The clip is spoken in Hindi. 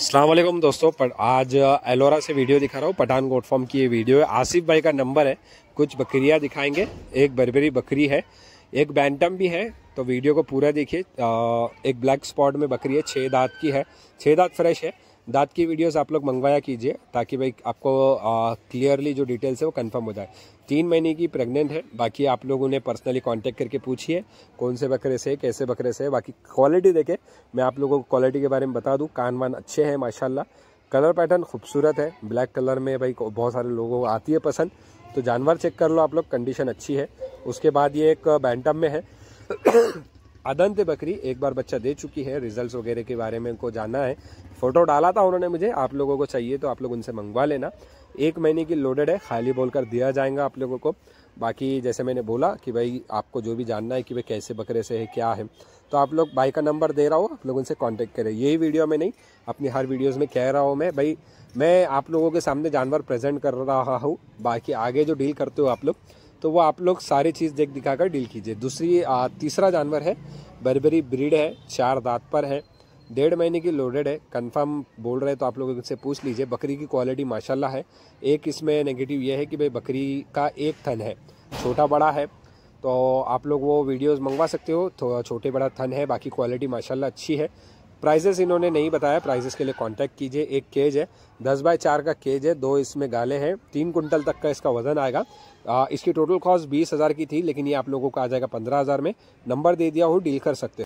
अल्लाम दोस्तों पर आज एलोरा से वीडियो दिखा रहा हूँ पठानकोट फॉर्म की ये वीडियो है आसिफ भाई का नंबर है कुछ बकरियाँ दिखाएंगे एक बरबरी बकरी है एक बैंटम भी है तो वीडियो को पूरा देखिए एक ब्लैक स्पॉट में बकरी है छः दांत की है छः दांत फ्रेश है दांत की वीडियोस आप लोग मंगवाया कीजिए ताकि भाई आपको क्लियरली जो डिटेल्स है वो कंफर्म हो जाए तीन महीने की प्रेग्नेंट है बाकी आप लोग उन्हें पर्सनली कांटेक्ट करके पूछिए कौन से बकरे से कैसे बकरे से बाकी क्वालिटी देखें मैं आप लोगों को क्वालिटी के बारे में बता दूँ कान वान अच्छे हैं माशाला कलर पैटर्न खूबसूरत है ब्लैक कलर में भाई बहुत सारे लोगों को आती है पसंद तो जानवर चेक कर लो आप लोग कंडीशन अच्छी है उसके बाद ये एक बैंटम में है अदंत बकरी एक बार बच्चा दे चुकी है रिजल्ट्स वगैरह के बारे में उनको जानना है फोटो डाला था उन्होंने मुझे आप लोगों को चाहिए तो आप लोग उनसे मंगवा लेना एक महीने की लोडेड है खाली बोलकर दिया जाएगा आप लोगों को बाकी जैसे मैंने बोला कि भाई आपको जो भी जानना है कि भाई कैसे बकरे से है क्या है तो आप लोग भाई का नंबर दे रहा हूँ आप लोग उनसे कांटेक्ट करें यही वीडियो में नहीं अपनी हर वीडियोस में कह रहा हूँ मैं भाई मैं आप लोगों के सामने जानवर प्रेजेंट कर रहा हूँ बाकी आगे जो डील करते हो आप लोग तो वो आप लोग सारी चीज़ देख दिखा कर डील कीजिए दूसरी तीसरा जानवर है बरबरी ब्रीड है चार दांत पर है डेढ़ महीने की लोडेड है कंफर्म बोल रहे हैं तो आप लोग उनसे पूछ लीजिए बकरी की क्वालिटी माशाल्लाह है एक इसमें नेगेटिव ये है कि भाई बकरी का एक थन है छोटा बड़ा है तो आप लोग वो वीडियोस मंगवा सकते हो थोड़ा छोटे बड़ा थन है बाकी क्वालिटी माशाल्लाह अच्छी है प्राइजेस इन्होंने नहीं बताया प्राइजेस के लिए कांटेक्ट कीजिए एक केज है दस बाय चार का केज है दो इसमें गाले हैं तीन कुंटल तक का इसका वजन आएगा आ, इसकी टोटल कॉस्ट बीस हज़ार की थी लेकिन ये आप लोगों का आ जाएगा पंद्रह हज़ार में नंबर दे दिया हूँ डील कर सकते